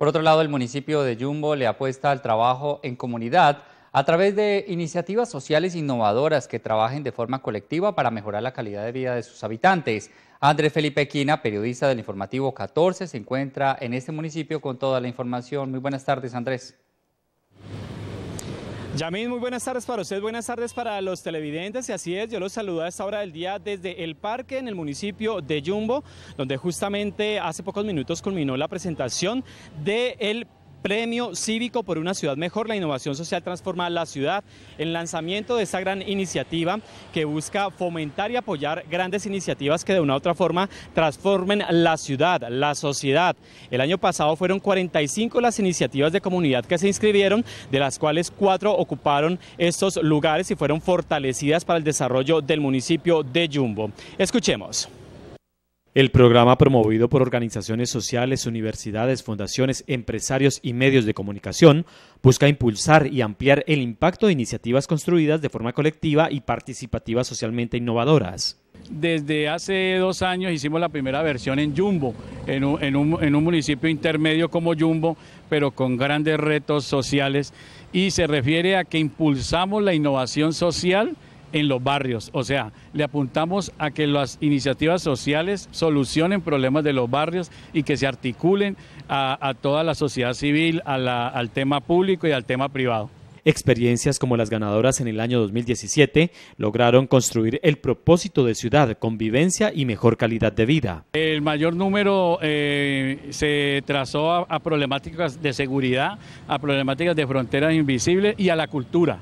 Por otro lado, el municipio de Yumbo le apuesta al trabajo en comunidad a través de iniciativas sociales innovadoras que trabajen de forma colectiva para mejorar la calidad de vida de sus habitantes. Andrés Felipe Quina, periodista del informativo 14, se encuentra en este municipio con toda la información. Muy buenas tardes, Andrés. Yamil, muy buenas tardes para usted, buenas tardes para los televidentes y así es, yo los saludo a esta hora del día desde el parque en el municipio de Yumbo, donde justamente hace pocos minutos culminó la presentación del parque. Premio Cívico por una Ciudad Mejor. La innovación social transforma la ciudad. El lanzamiento de esta gran iniciativa que busca fomentar y apoyar grandes iniciativas que de una u otra forma transformen la ciudad, la sociedad. El año pasado fueron 45 las iniciativas de comunidad que se inscribieron, de las cuales cuatro ocuparon estos lugares y fueron fortalecidas para el desarrollo del municipio de Yumbo. Escuchemos. El programa promovido por organizaciones sociales, universidades, fundaciones, empresarios y medios de comunicación busca impulsar y ampliar el impacto de iniciativas construidas de forma colectiva y participativa socialmente innovadoras. Desde hace dos años hicimos la primera versión en Jumbo, en un, municipio intermedio como Jumbo, pero con grandes retos sociales y se refiere a que impulsamos la innovación social en los barrios. O sea, le apuntamos a que las iniciativas sociales solucionen problemas de los barrios y que se articulen a, toda la sociedad civil, al tema público y al tema privado. Experiencias como las ganadoras en el año 2017 lograron construir el propósito de ciudad, convivencia y mejor calidad de vida. El mayor número eh, se trazó a, a problemáticas de seguridad, a problemáticas de fronteras invisibles y a la cultura.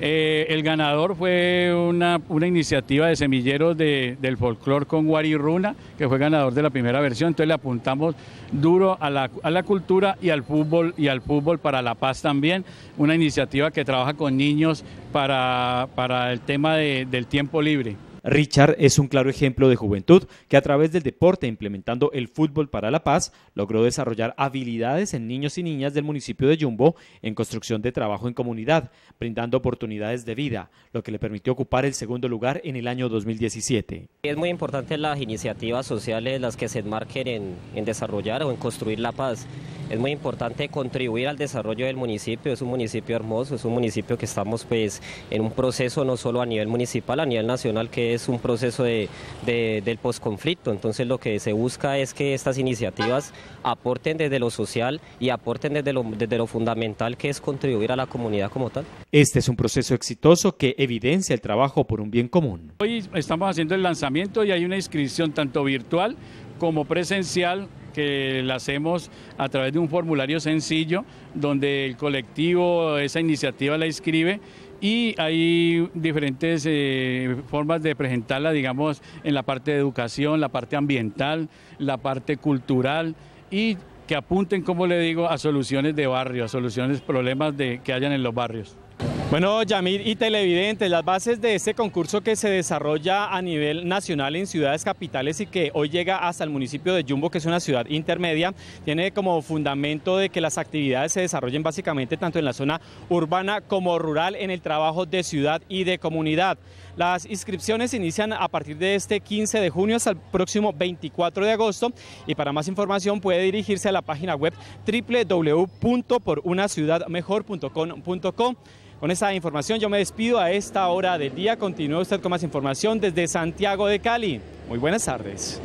Eh, el ganador fue una, iniciativa de semilleros del folclore con Runa, que fue ganador de la primera versión. Entonces le apuntamos duro a la, cultura y al fútbol y al fútbol para la paz también. Una iniciativa que trabaja con niños para, el tema del tiempo libre. Richard es un claro ejemplo de juventud que a través del deporte, implementando el fútbol para la paz, logró desarrollar habilidades en niños y niñas del municipio de Yumbo en construcción de trabajo en comunidad, brindando oportunidades de vida, lo que le permitió ocupar el segundo lugar en el año 2017. Es muy importante las iniciativas sociales, las que se enmarquen en desarrollar o en construir la paz es muy importante contribuir al desarrollo del municipio, es un municipio hermoso, es un municipio que estamos pues en un proceso no solo a nivel municipal, a nivel nacional, que es un proceso de, del posconflicto, entonces lo que se busca es que estas iniciativas aporten desde lo social y aporten desde lo, desde lo fundamental que es contribuir a la comunidad como tal. Este es un proceso exitoso que evidencia el trabajo por un bien común. Hoy estamos haciendo el lanzamiento y hay una inscripción tanto virtual como presencial que la hacemos a través de un formulario sencillo donde el colectivo esa iniciativa la inscribe y hay diferentes eh, formas de presentarla, digamos, en la parte de educación, la parte ambiental, la parte cultural y que apunten, como le digo, a soluciones de barrio, a soluciones problemas de, que hayan en los barrios. Bueno, Yamir y televidentes, las bases de este concurso que se desarrolla a nivel nacional en ciudades capitales y que hoy llega hasta el municipio de Yumbo, que es una ciudad intermedia, tiene como fundamento de que las actividades se desarrollen básicamente tanto en la zona urbana como rural, en el trabajo de ciudad y de comunidad. Las inscripciones inician a partir de este 15 de junio hasta el próximo 24 de agosto y para más información puede dirigirse a la página web www.porunaciudadmejor.com.co. Con esa información yo me despido a esta hora del día. Continúe usted con más información desde Santiago de Cali. Muy buenas tardes.